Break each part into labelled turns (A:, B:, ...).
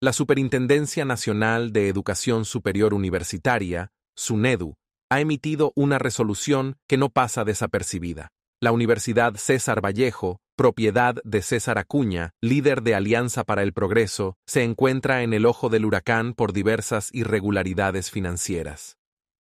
A: La Superintendencia Nacional de Educación Superior Universitaria, SUNEDU, ha emitido una resolución que no pasa desapercibida. La Universidad César Vallejo, propiedad de César Acuña, líder de Alianza para el Progreso, se encuentra en el ojo del huracán por diversas irregularidades financieras.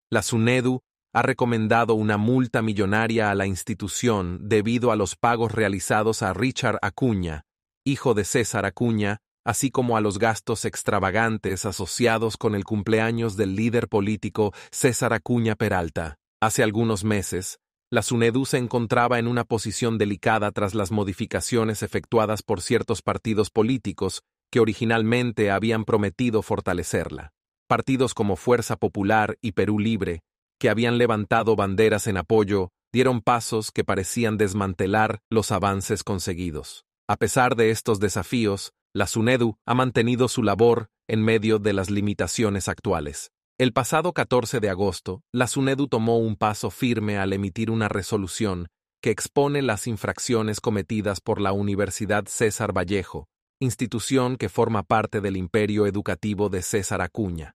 A: La SUNEDU ha recomendado una multa millonaria a la institución debido a los pagos realizados a Richard Acuña, hijo de César Acuña, así como a los gastos extravagantes asociados con el cumpleaños del líder político César Acuña Peralta. Hace algunos meses, la SUNEDU se encontraba en una posición delicada tras las modificaciones efectuadas por ciertos partidos políticos que originalmente habían prometido fortalecerla. Partidos como Fuerza Popular y Perú Libre, que habían levantado banderas en apoyo, dieron pasos que parecían desmantelar los avances conseguidos. A pesar de estos desafíos, la SUNEDU ha mantenido su labor en medio de las limitaciones actuales. El pasado 14 de agosto, la SUNEDU tomó un paso firme al emitir una resolución que expone las infracciones cometidas por la Universidad César Vallejo, institución que forma parte del imperio educativo de César Acuña.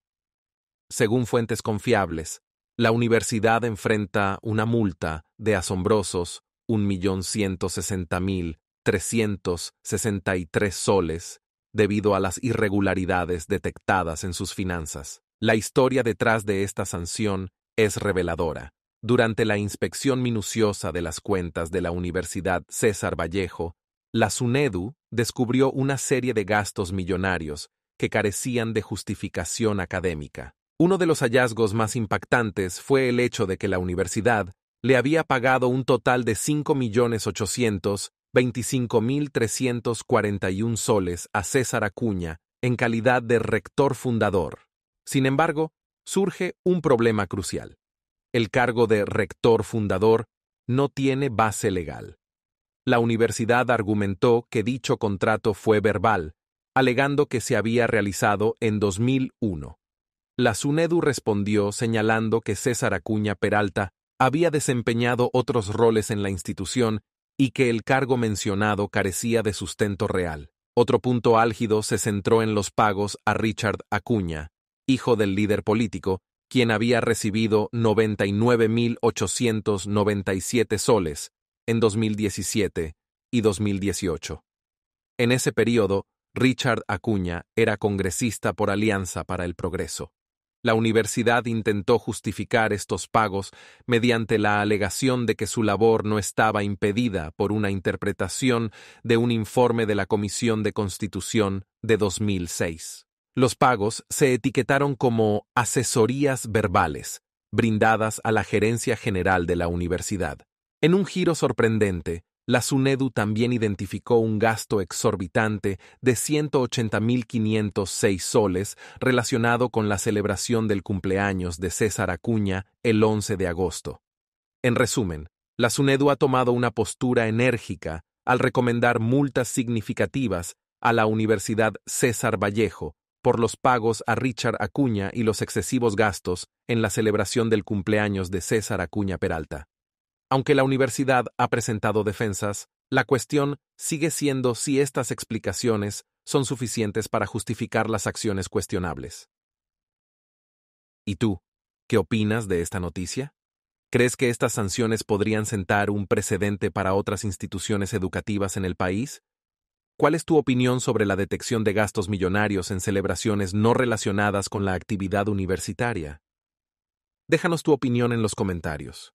A: Según fuentes confiables, la universidad enfrenta una multa de asombrosos 1.160.363 soles debido a las irregularidades detectadas en sus finanzas. La historia detrás de esta sanción es reveladora. Durante la inspección minuciosa de las cuentas de la Universidad César Vallejo, la SUNEDU descubrió una serie de gastos millonarios que carecían de justificación académica. Uno de los hallazgos más impactantes fue el hecho de que la universidad le había pagado un total de 5.800.000 25.341 soles a César Acuña en calidad de rector fundador. Sin embargo, surge un problema crucial. El cargo de rector fundador no tiene base legal. La universidad argumentó que dicho contrato fue verbal, alegando que se había realizado en 2001. La SUNEDU respondió señalando que César Acuña Peralta había desempeñado otros roles en la institución y que el cargo mencionado carecía de sustento real. Otro punto álgido se centró en los pagos a Richard Acuña, hijo del líder político, quien había recibido 99.897 soles en 2017 y 2018. En ese periodo, Richard Acuña era congresista por Alianza para el Progreso. La universidad intentó justificar estos pagos mediante la alegación de que su labor no estaba impedida por una interpretación de un informe de la Comisión de Constitución de 2006. Los pagos se etiquetaron como asesorías verbales, brindadas a la Gerencia General de la Universidad. En un giro sorprendente, la SUNEDU también identificó un gasto exorbitante de 180.506 soles relacionado con la celebración del cumpleaños de César Acuña el 11 de agosto. En resumen, la SUNEDU ha tomado una postura enérgica al recomendar multas significativas a la Universidad César Vallejo por los pagos a Richard Acuña y los excesivos gastos en la celebración del cumpleaños de César Acuña Peralta. Aunque la universidad ha presentado defensas, la cuestión sigue siendo si estas explicaciones son suficientes para justificar las acciones cuestionables. ¿Y tú? ¿Qué opinas de esta noticia? ¿Crees que estas sanciones podrían sentar un precedente para otras instituciones educativas en el país? ¿Cuál es tu opinión sobre la detección de gastos millonarios en celebraciones no relacionadas con la actividad universitaria? Déjanos tu opinión en los comentarios.